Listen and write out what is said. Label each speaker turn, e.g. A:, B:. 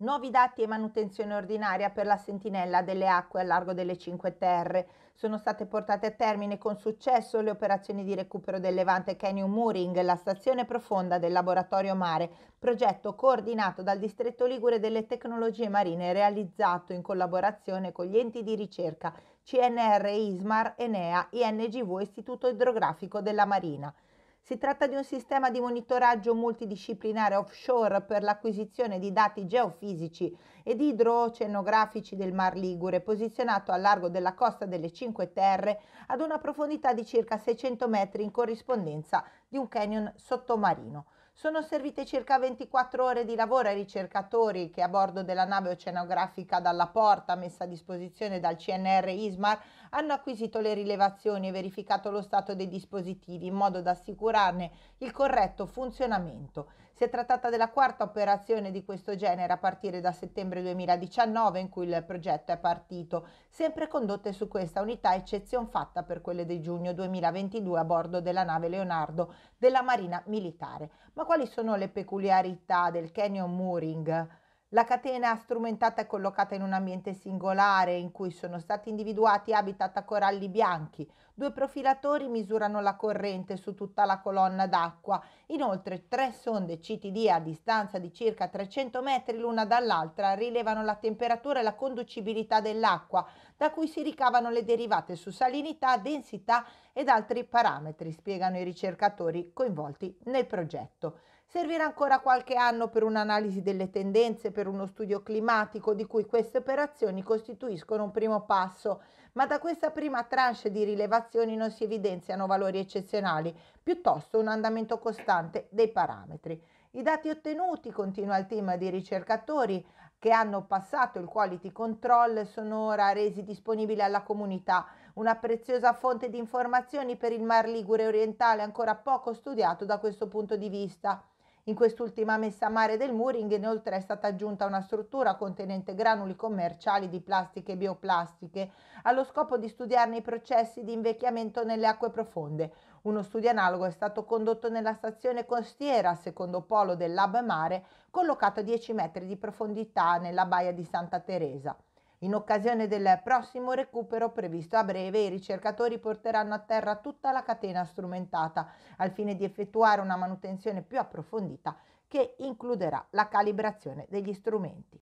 A: Nuovi dati e manutenzione ordinaria per la sentinella delle acque al largo delle Cinque Terre. Sono state portate a termine con successo le operazioni di recupero del Levante Canyon Mooring, la stazione profonda del laboratorio mare, progetto coordinato dal Distretto Ligure delle Tecnologie Marine realizzato in collaborazione con gli enti di ricerca CNR ISMAR, Enea, INGV Istituto Idrografico della Marina. Si tratta di un sistema di monitoraggio multidisciplinare offshore per l'acquisizione di dati geofisici ed idrocenografici del Mar Ligure, posizionato a largo della costa delle Cinque Terre ad una profondità di circa 600 metri in corrispondenza di un canyon sottomarino. Sono servite circa 24 ore di lavoro ai ricercatori che a bordo della nave oceanografica dalla porta messa a disposizione dal CNR ISMAR hanno acquisito le rilevazioni e verificato lo stato dei dispositivi in modo da assicurarne il corretto funzionamento. Si è trattata della quarta operazione di questo genere a partire da settembre 2019 in cui il progetto è partito, sempre condotte su questa unità eccezion fatta per quelle di giugno 2022 a bordo della nave Leonardo della Marina Militare. Ma quali sono le peculiarità del canyon mooring la catena strumentata è collocata in un ambiente singolare in cui sono stati individuati habitat a coralli bianchi. Due profilatori misurano la corrente su tutta la colonna d'acqua. Inoltre tre sonde CTD a distanza di circa 300 metri l'una dall'altra rilevano la temperatura e la conducibilità dell'acqua, da cui si ricavano le derivate su salinità, densità ed altri parametri, spiegano i ricercatori coinvolti nel progetto. Servirà ancora qualche anno per un'analisi delle tendenze, per uno studio climatico di cui queste operazioni costituiscono un primo passo, ma da questa prima tranche di rilevazioni non si evidenziano valori eccezionali, piuttosto un andamento costante dei parametri. I dati ottenuti, continua il team di ricercatori che hanno passato il quality control, sono ora resi disponibili alla comunità, una preziosa fonte di informazioni per il Mar Ligure orientale ancora poco studiato da questo punto di vista. In quest'ultima messa a mare del mooring inoltre è stata aggiunta una struttura contenente granuli commerciali di plastiche e bioplastiche allo scopo di studiarne i processi di invecchiamento nelle acque profonde. Uno studio analogo è stato condotto nella stazione costiera, secondo polo del Lab Mare, collocata a 10 metri di profondità nella baia di Santa Teresa. In occasione del prossimo recupero previsto a breve, i ricercatori porteranno a terra tutta la catena strumentata al fine di effettuare una manutenzione più approfondita che includerà la calibrazione degli strumenti.